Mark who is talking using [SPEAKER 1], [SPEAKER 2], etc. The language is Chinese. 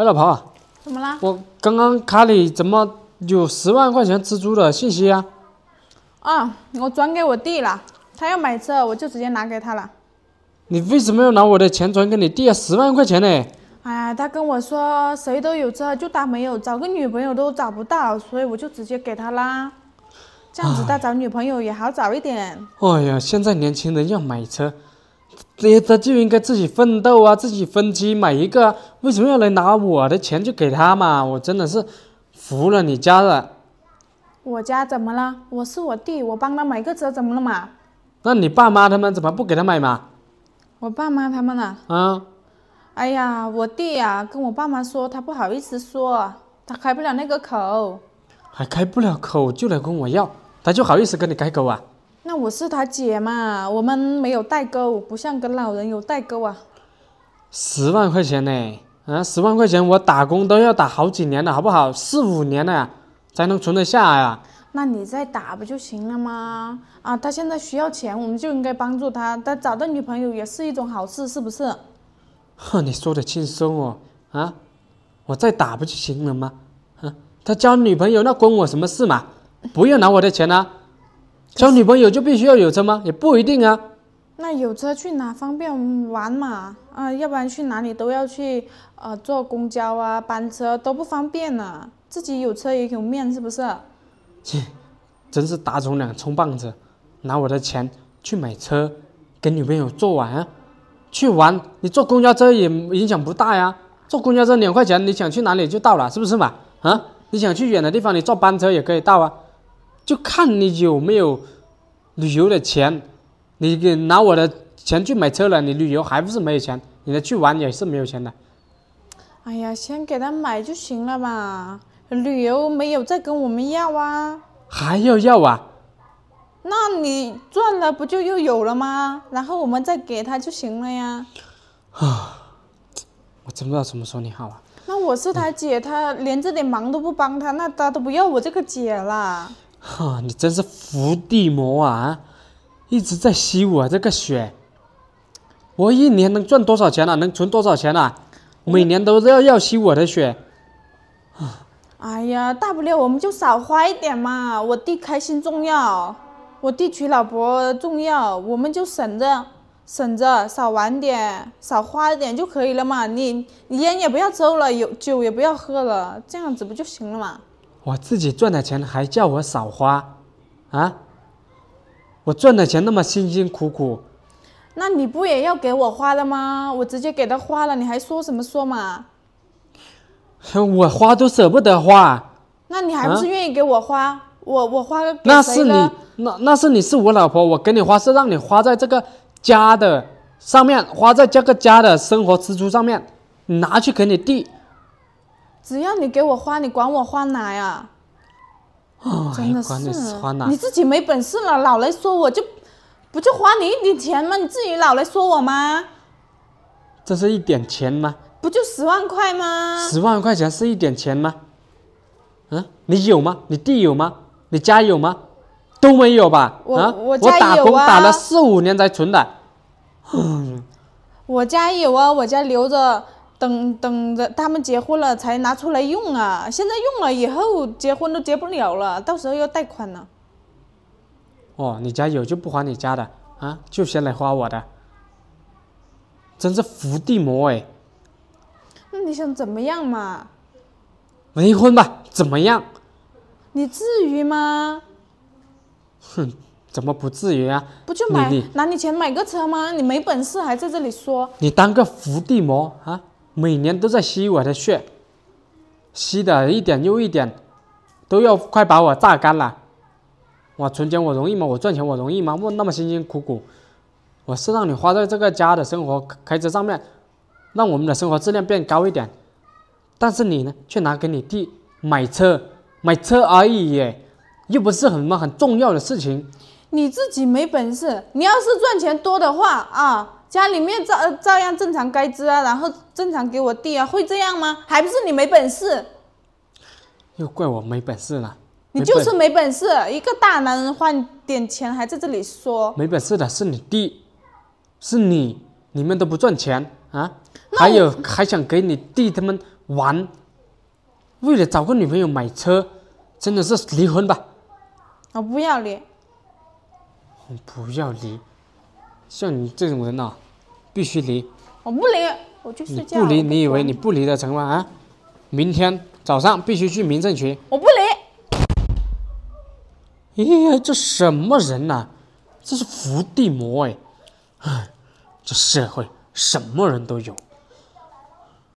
[SPEAKER 1] 哎，老婆，怎么了？我刚刚卡里怎么有十万块钱支出的信息啊？
[SPEAKER 2] 啊，我转给我弟了，他要买车，我就直接拿给他了。
[SPEAKER 1] 你为什么要拿我的钱转给你弟啊？十万块钱呢？
[SPEAKER 2] 哎呀，他跟我说谁都有车，就他没有，找个女朋友都找不到，所以我就直接给他啦。这样子他找女朋友也好找一点。
[SPEAKER 1] 哎呀，现在年轻人要买车。爹，他就应该自己奋斗啊，自己分期买一个，为什么要来拿我的钱就给他嘛？我真的是服了你家了。我
[SPEAKER 2] 家怎么了？我是我弟，我帮他买个车怎么了嘛？
[SPEAKER 1] 那你爸妈他们怎么不给他买嘛？
[SPEAKER 2] 我爸妈他们呢？啊？哎呀，我弟呀，跟我爸妈说，他不好意思说，他开不了那个口。
[SPEAKER 1] 还开不了口就来跟我要，他就好意思跟你开口啊？
[SPEAKER 2] 我是他姐嘛，我们没有代沟，不像跟老人有代沟啊。
[SPEAKER 1] 十万块钱呢？啊，十万块钱我打工都要打好几年了，好不好？四五年了呀，才能存得下啊。
[SPEAKER 2] 那你再打不就行了吗？啊，他现在需要钱，我们就应该帮助他。他找到女朋友也是一种好事，是不是？
[SPEAKER 1] 哼，你说的轻松哦，啊，我再打不就行了吗？啊，他交女朋友那关我什么事嘛？不要拿我的钱啊！交女朋友就必须要有车吗？也不一定啊。
[SPEAKER 2] 那有车去哪方便玩嘛？啊，要不然去哪里都要去，呃，坐公交啊，班车都不方便呢。自己有车也有面，是不是？
[SPEAKER 1] 切，真是打肿脸充棒子，拿我的钱去买车，跟女朋友坐玩，去玩。你坐公交车也影响不大呀。坐公交车两块钱，你想去哪里就到了，是不是嘛？啊，你想去远的地方，你坐班车也可以到啊。就看你有没有旅游的钱，你给拿我的钱去买车了，你旅游还不是没有钱？你的去玩也是没有钱的。
[SPEAKER 2] 哎呀，先给他买就行了嘛，旅游没有再跟我们要啊。
[SPEAKER 1] 还要要啊？
[SPEAKER 2] 那你赚了不就又有了吗？然后我们再给他就行了呀。
[SPEAKER 1] 啊，我真不知道怎么说你好啊。
[SPEAKER 2] 那我是他姐，他连这点忙都不帮他，那他都不要我这个姐啦。
[SPEAKER 1] 你真是伏地魔啊！一直在吸我这个血。我一年能赚多少钱啊？能存多少钱啊？每年都要要吸我的血。
[SPEAKER 2] 哎呀，大不了我们就少花一点嘛。我弟开心重要，我弟娶老婆重要，我们就省着省着少玩点，少花点就可以了嘛。你你烟也不要抽了，有酒也不要喝了，这样子不就行了嘛？
[SPEAKER 1] 我自己赚的钱还叫我少花，啊？我赚的钱那么辛辛苦苦，
[SPEAKER 2] 那你不也要给我花的吗？我直接给他花了，你还说什么说嘛？
[SPEAKER 1] 我花都舍不得花，
[SPEAKER 2] 那你还不是愿意给我花？我我花给那是你，
[SPEAKER 1] 那那是你是我老婆，我给你花是让你花在这个家的上面，花在这个家的生活支出上面，拿去给你弟。
[SPEAKER 2] 只要你给我花，你管我花哪呀？
[SPEAKER 1] 真的是，你自己没
[SPEAKER 2] 本事了，老来说我，就不就花你一点钱吗？你自己老来说我吗？
[SPEAKER 1] 这是一点钱吗？
[SPEAKER 2] 不就十万块吗？
[SPEAKER 1] 十万块钱是一点钱吗？嗯，你有吗？你弟有吗？你家有吗？都没有吧？啊，我打工打了四五年才存的。
[SPEAKER 2] 我家有啊，我家留着。等等着他们结婚了才拿出来用啊！现在用了以后结婚都结不了了，到时候要贷款呢。
[SPEAKER 1] 哦，你家有就不还你家的啊，就先来花我的。真是伏地魔哎！
[SPEAKER 2] 那你想怎么样嘛？
[SPEAKER 1] 离婚吧，怎么样？
[SPEAKER 2] 你至于吗？
[SPEAKER 1] 哼，怎么不至于啊？不就买拿
[SPEAKER 2] 你钱买个车吗？你没本事还在这里说。
[SPEAKER 1] 你当个伏地魔啊！每年都在吸我的血，吸的一点又一点，都要快把我榨干了。我存钱我容易吗？我赚钱我容易吗？我那么辛辛苦苦，我是让你花在这个家的生活开支上面，让我们的生活质量变高一点。但是你呢，却拿给你弟买车，买车而已耶，又不是很么很重要的事情。
[SPEAKER 2] 你自己没本事，你要是赚钱多的话啊。家里面照照样正常开支啊，然后正常给我弟啊，会这样吗？还不是你没本事，
[SPEAKER 1] 又怪我没本事了。你就是没
[SPEAKER 2] 本事，一个大男人换点钱还在这里说
[SPEAKER 1] 没本事的是你弟，是你，你们都不赚钱啊，还有还想给你弟他们玩，为了找个女朋友买车，真的是离婚吧？
[SPEAKER 2] 我不要离，
[SPEAKER 1] 我不要离。像你这种人呐，必须离。
[SPEAKER 2] 我不离，我就睡觉。不离，你
[SPEAKER 1] 以为你不离得成吗？啊！明天早上必须去民政局。我不离。咦，这什么人呐？这是伏地魔哎！哎！这社会什么人都有。